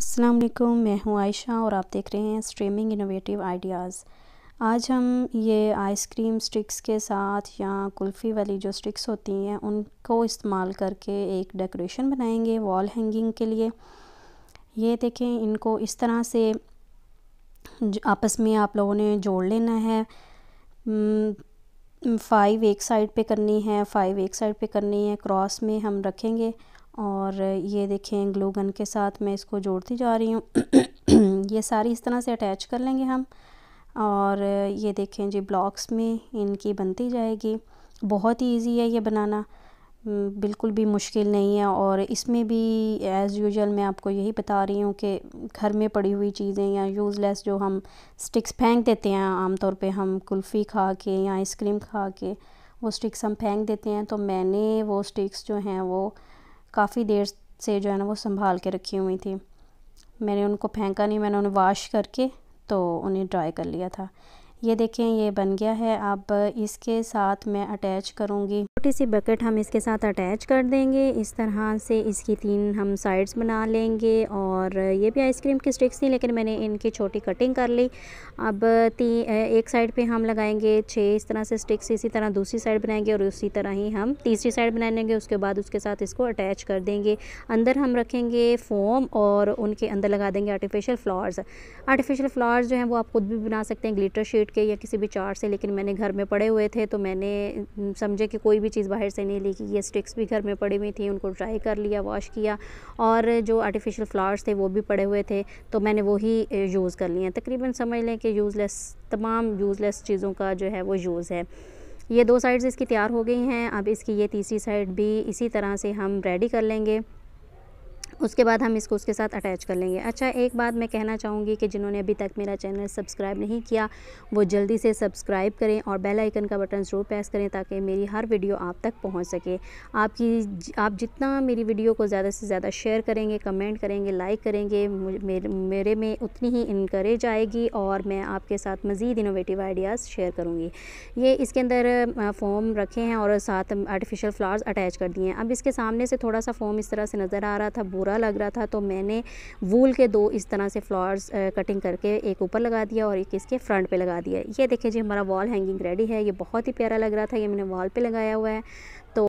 अस्सलाम वालेकुम मैं हूं आयशा और आप देख रहे हैं स्ट्रीमिंग इनोवेटिव आइडियाज़ आज हम ये आइसक्रीम स्टिक्स के साथ या कुल्फ़ी वाली जो स्टिक्स होती हैं उनको इस्तेमाल करके एक डेकोरेशन बनाएंगे वॉल हैंगिंग के लिए ये देखें इनको इस तरह से आपस में आप लोगों ने जोड़ लेना है फाइव एक साइड पे करनी है फाइव एक साइड पे करनी है क्रॉस में हम रखेंगे और ये देखें ग्लू गन के साथ मैं इसको जोड़ती जा रही हूँ ये सारी इस तरह से अटैच कर लेंगे हम और ये देखें जी ब्लॉक्स में इनकी बनती जाएगी बहुत ही इजी है ये बनाना बिल्कुल भी मुश्किल नहीं है और इसमें भी एज़ यूजल मैं आपको यही बता रही हूँ कि घर में पड़ी हुई चीज़ें या यूज़लेस जो हम स्टिक्स फेंक देते हैं आमतौर पे हम कुल्फ़ी खा के या आइसक्रीम खा के वो स्टिक्स हम फेंक देते हैं तो मैंने वो स्टिक्स जो हैं वो काफ़ी देर से जो है ना वो संभाल के रखी हुई थी मैंने उनको फेंका नहीं मैंने उन्हें वाश करके तो उन्हें ड्राई कर लिया था ये देखें ये बन गया है अब इसके साथ मैं अटैच करूँगी छोटी सी बकेट हम इसके साथ अटैच कर देंगे इस तरह से इसकी तीन हम साइड्स बना लेंगे और ये भी आइसक्रीम की स्टिक्स थी लेकिन मैंने इनकी छोटी कटिंग कर ली अब ती एक साइड पे हम लगाएंगे छः इस तरह से स्टिक्स इसी तरह दूसरी साइड बनाएंगे और उसी तरह ही हम तीसरी साइड बना लेंगे उसके बाद उसके साथ इसको अटैच कर देंगे अंदर हम रखेंगे फोम और उनके अंदर लगा देंगे आर्टिफिशियल फ्लावर्स आर्टिफिशियल फ्लावर्स जो हैं वो आप खुद भी बना सकते हैं ग्लिटर शीट के या किसी भी चार्ट से लेकिन मैंने घर में पड़े हुए थे तो मैंने समझे कि कोई भी चीज़ बाहर से नहीं ली कि ये स्टिक्स भी घर में पड़ी हुई थी उनको ट्राई कर लिया वॉश किया और जो आर्टिफिशियल फ्लावर्स थे वो भी पड़े हुए थे तो मैंने वही यूज़ कर लिए हैं तकरीबन समझ लें कि यूज़लेस तमाम यूज़लेस चीज़ों का जो है वो यूज़ है ये दो साइड्स इसकी तैयार हो गई हैं अब इसकी ये तीसरी साइड भी इसी तरह से हम रेडी कर लेंगे उसके बाद हम इसको उसके साथ अटैच कर लेंगे अच्छा एक बात मैं कहना चाहूँगी कि जिन्होंने अभी तक मेरा चैनल सब्सक्राइब नहीं किया वो जल्दी से सब्सक्राइब करें और बेल आइकन का बटन ज़रूर प्रेस करें ताकि मेरी हर वीडियो आप तक पहुँच सके आपकी आप जितना मेरी वीडियो को ज़्यादा से ज़्यादा शेयर करेंगे कमेंट करेंगे लाइक करेंगे मेरे में उतनी ही इनक्रेज आएगी और मैं आपके साथ मज़ीद इनोवेटिव आइडियाज़ शेयर करूँगी ये इसके अंदर फॉर्म रखे हैं और साथ आर्टिफिशियल फ्लावर्स अटैच कर दिए हैं अब इसके सामने से थोड़ा सा फॉर्म इस तरह से नज़र आ रहा था बुरा बुरा लग रहा था तो मैंने वूल के दो इस तरह से फ्लावर्स कटिंग करके एक ऊपर लगा दिया और एक इसके फ्रंट पे लगा दिया ये देखिए जी हमारा वॉल हैंगिंग रेडी है ये बहुत ही प्यारा लग रहा था ये मैंने वॉल पे लगाया हुआ है तो